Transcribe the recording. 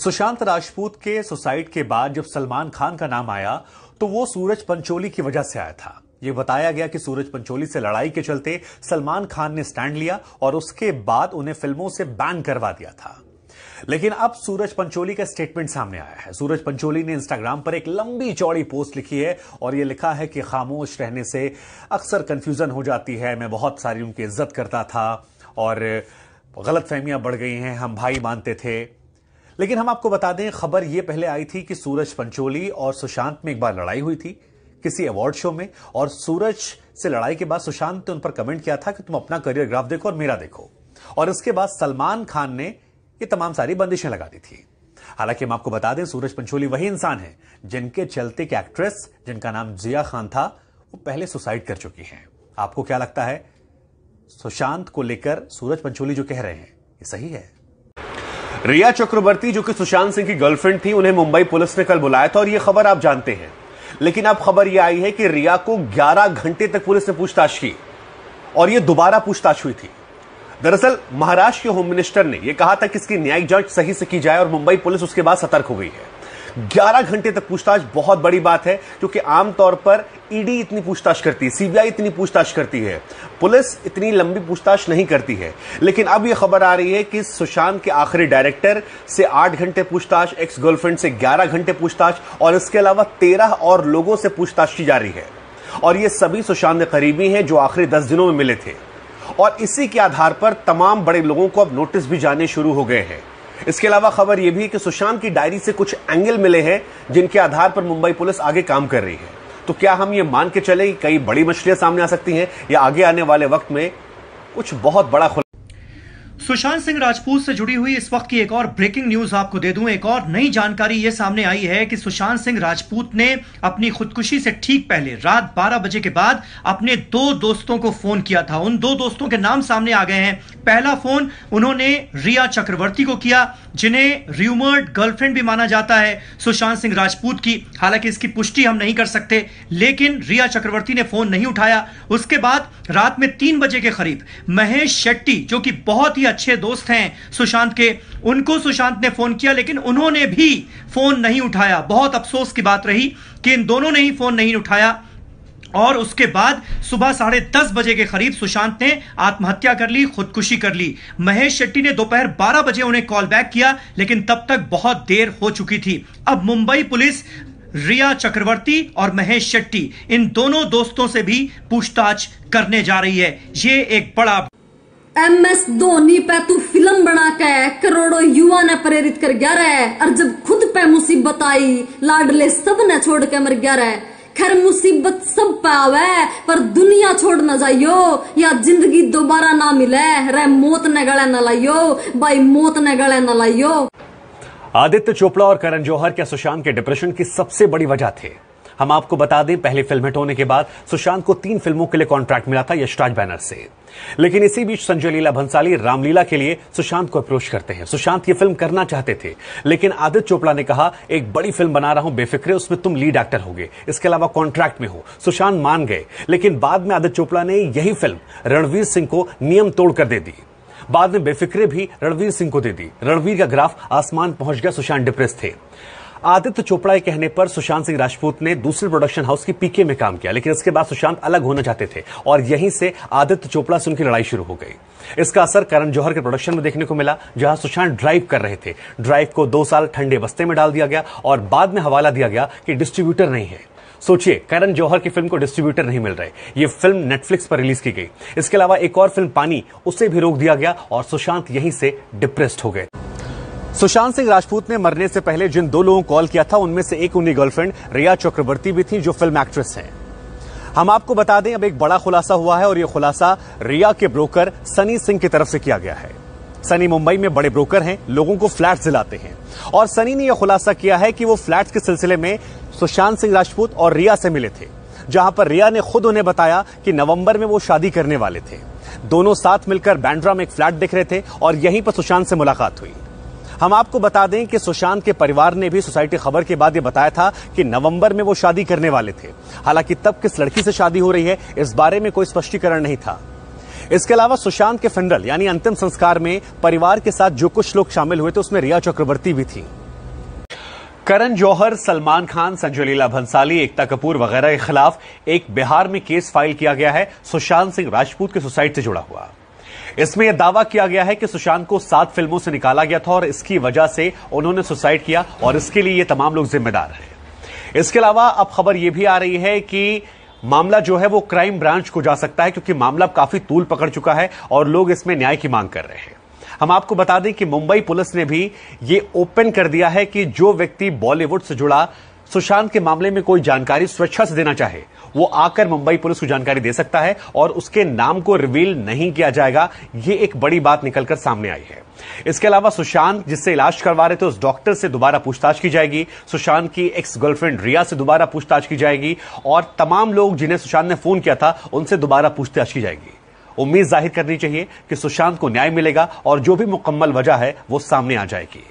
सुशांत राजपूत के सुसाइड के बाद जब सलमान खान का नाम आया तो वो सूरज पंचोली की वजह से आया था ये बताया गया कि सूरज पंचोली से लड़ाई के चलते सलमान खान ने स्टैंड लिया और उसके बाद उन्हें फिल्मों से बैन करवा दिया था लेकिन अब सूरज पंचोली का स्टेटमेंट सामने आया है सूरज पंचोली ने इंस्टाग्राम पर एक लंबी चौड़ी पोस्ट लिखी है और यह लिखा है कि खामोश रहने से अक्सर कंफ्यूजन हो जाती है मैं बहुत सारी उनकी इज्जत करता था और गलत फहमियां बढ़ गई हैं हम भाई मानते थे लेकिन हम आपको बता दें खबर यह पहले आई थी कि सूरज पंचोली और सुशांत में एक बार लड़ाई हुई थी किसी अवार्ड शो में और सूरज से लड़ाई के बाद सुशांत ने उन पर कमेंट किया था कि तुम अपना करियर ग्राफ देखो और मेरा देखो और इसके बाद सलमान खान ने ये तमाम सारी बंदिशें लगा दी थी हालांकि हम आपको बता दें सूरज पंचोली वही इंसान है जिनके चलते एक एक्ट्रेस जिनका नाम जिया खान था वो पहले सुसाइड कर चुकी हैं आपको क्या लगता है सुशांत को लेकर सूरज पंचोली जो कह रहे हैं ये सही है रिया चक्रवर्ती जो कि सुशांत सिंह की गर्लफ्रेंड थी उन्हें मुंबई पुलिस ने कल बुलाया था और यह खबर आप जानते हैं लेकिन अब खबर यह आई है कि रिया को 11 घंटे तक पुलिस ने पूछताछ की और यह दोबारा पूछताछ हुई थी दरअसल महाराष्ट्र के होम मिनिस्टर ने यह कहा था कि इसकी न्यायिक जांच सही से की जाए और मुंबई पुलिस उसके बाद सतर्क हो गई है 11 घंटे तक पूछताछ बहुत बड़ी बात है क्योंकि आमतौर पर ईडी e इतनी पूछताछ करती है सीबीआई इतनी पूछताछ करती है पुलिस इतनी लंबी पूछताछ नहीं करती है लेकिन अब यह खबर आ रही है कि सुशांत के आखिरी डायरेक्टर से आठ घंटे पूछताछ एक्स गर्लफ्रेंड से ग्यारह घंटे पूछताछ और इसके अलावा तेरह और लोगों से पूछताछ की जा रही है और ये सभी सुशांत के करीबी हैं जो आखिरी दस दिनों में मिले थे और इसी के आधार पर तमाम बड़े लोगों को अब नोटिस भी जाने शुरू हो गए हैं इसके अलावा खबर यह भी है कि सुशांत की डायरी से कुछ एंगल मिले हैं जिनके आधार पर मुंबई पुलिस आगे काम कर रही है तो क्या हम ये मान के चले कि कई बड़ी मछलियां सामने आ सकती हैं या आगे आने वाले वक्त में कुछ बहुत बड़ा खुला सुशांत सिंह राजपूत से जुड़ी हुई इस वक्त की एक और ब्रेकिंग न्यूज आपको दे दूं एक और नई जानकारी ये सामने आई है कि सुशांत सिंह राजपूत ने अपनी खुदकुशी से ठीक पहले रात 12 बजे के बाद अपने दो दोस्तों को फोन किया था उन दो दोस्तों के नाम सामने आ गए हैं पहला फोन उन्होंने रिया चक्रवर्ती को किया जिन्हें र्यूमर्ड गर्लफ्रेंड भी माना जाता है सुशांत सिंह राजपूत की हालांकि इसकी पुष्टि हम नहीं कर सकते लेकिन रिया चक्रवर्ती ने फोन नहीं उठाया उसके बाद रात में तीन बजे के करीब महेश शेट्टी जो कि बहुत ही अच्छे दोस्त हैं सुशांत के उनको सुशांत ने फोन किया लेकिन उन्होंने भी फोन नहीं उठाया बहुत अफसोस की बात रही कि इन दोनों ने ही फोन नहीं उठाया और उसके बाद सुबह साढ़े दस बजे के करीब सुशांत ने आत्महत्या कर ली खुदकुशी कर ली महेश शेट्टी ने दोपहर बारह बजे उन्हें कॉल बैक किया लेकिन तब तक बहुत देर हो चुकी थी अब मुंबई पुलिस रिया चक्रवर्ती और महेश शेट्टी इन दोनों दोस्तों से भी पूछताछ करने जा रही है ये एक बड़ा एम एस धोनी पे तू फिल्म बना के करोड़ों युवा ने प्रेरित कर गया रहे और जब खुद पे मुसीबत आई लाडले सब ने छोड़ के मर गया रहे खैर मुसीबत सब पे आवे पर दुनिया छोड़ ना जाइयो या जिंदगी दोबारा ना मिले रे मौत ने गले ना लाइयो भाई मौत ने गले ना लाइयो आदित्य चोपड़ा और करण जौहर के सुशांत के डिप्रेशन की सबसे बड़ी वजह थे हम आपको बता दें पहली फिल्म हिट होने के बाद सुशांत को तीन फिल्मों के लिए कॉन्ट्रैक्ट मिला था यशराज बैनर से लेकिन इसी बीच संजय लीला भंसाली रामलीला के लिए सुशांत को अप्रोच करते हैं सुशांत ये फिल्म करना चाहते थे लेकिन आदित्य चोपड़ा ने कहा एक बड़ी फिल्म बना रहा हूं बेफिक्रे उसमें तुम लीड एक्टर होगे इसके अलावा कॉन्ट्रैक्ट में हो सुशांत मान गए लेकिन बाद में आदित्य चोपड़ा ने यही फिल्म रणवीर सिंह को नियम तोड़कर दे दी बाद में बेफिक्रे भी रणवीर सिंह को दे दी रणवीर का ग्राफ आसमान पहुंच गया सुशांत डिप्रेस थे आदित्य चोपड़ा के कहने पर सुशांत सिंह राजपूत ने दूसरे प्रोडक्शन हाउस की पीके में काम किया लेकिन इसके बाद सुशांत अलग होना चाहते थे और यहीं से आदित्य चोपड़ा से उनकी लड़ाई शुरू हो गई इसका असर करण जौहर के प्रोडक्शन में देखने को मिला जहां सुशांत ड्राइव कर रहे थे ड्राइव को दो साल ठंडे बस्ते में डाल दिया गया और बाद में हवाला दिया गया कि डिस्ट्रीब्यूटर नहीं है सोचिए करण जौहर की फिल्म को डिस्ट्रीब्यूटर नहीं मिल रहे ये फिल्म नेटफ्लिक्स पर रिलीज की गई इसके अलावा एक और फिल्म पानी उसे भी रोक दिया गया और सुशांत यहीं से डिप्रेस्ड हो गए सुशांत सिंह राजपूत ने मरने से पहले जिन दो लोगों को कॉल किया था उनमें से एक उनकी गर्लफ्रेंड रिया चक्रवर्ती भी थी जो फिल्म एक्ट्रेस हैं हम आपको बता दें अब एक बड़ा खुलासा हुआ है और यह खुलासा रिया के ब्रोकर सनी सिंह की तरफ से किया गया है सनी मुंबई में बड़े ब्रोकर हैं लोगों को फ्लैट दिलाते हैं और सनी ने यह खुलासा किया है कि वो फ्लैट के सिलसिले में सुशांत सिंह राजपूत और रिया से मिले थे जहां पर रिया ने खुद उन्हें बताया कि नवंबर में वो शादी करने वाले थे दोनों साथ मिलकर बैंड्रा में एक फ्लैट देख रहे थे और यहीं पर सुशांत से मुलाकात हुई हम आपको बता दें कि सुशांत के परिवार ने भी सोसाइटी खबर के बाद ये बताया था कि नवंबर में वो शादी करने वाले थे हालांकि तब किस लड़की से शादी हो रही है इस बारे में कोई स्पष्टीकरण नहीं था इसके अलावा सुशांत के फंडल यानी अंतिम संस्कार में परिवार के साथ जो कुछ लोग शामिल हुए थे उसमें रिया चक्रवर्ती भी थी करण जौहर सलमान खान संजय लीला भंसाली एकता कपूर वगैरह के खिलाफ एक बिहार में केस फाइल किया गया है सुशांत सिंह राजपूत के सुसाइड से जुड़ा हुआ इसमें यह दावा किया गया है कि सुशांत को सात फिल्मों से निकाला गया था और इसकी वजह से उन्होंने सुसाइड किया और इसके लिए ये तमाम लोग जिम्मेदार हैं इसके अलावा अब खबर यह भी आ रही है कि मामला जो है वो क्राइम ब्रांच को जा सकता है क्योंकि मामला काफी तूल पकड़ चुका है और लोग इसमें न्याय की मांग कर रहे हैं हम आपको बता दें कि मुंबई पुलिस ने भी ये ओपन कर दिया है कि जो व्यक्ति बॉलीवुड से जुड़ा सुशांत के मामले में कोई जानकारी स्वेच्छा से देना चाहे वो आकर मुंबई पुलिस को जानकारी दे सकता है और उसके नाम को रिवील नहीं किया जाएगा ये एक बड़ी बात निकलकर सामने आई है इसके अलावा सुशांत जिससे इलाज करवा रहे थे उस डॉक्टर से दोबारा पूछताछ की जाएगी सुशांत की एक्स गर्लफ्रेंड रिया से दोबारा पूछताछ की जाएगी और तमाम लोग जिन्हें सुशांत ने फोन किया था उनसे दोबारा पूछताछ की जाएगी उम्मीद जाहिर करनी चाहिए कि सुशांत को न्याय मिलेगा और जो भी मुकम्मल वजह है वो सामने आ जाएगी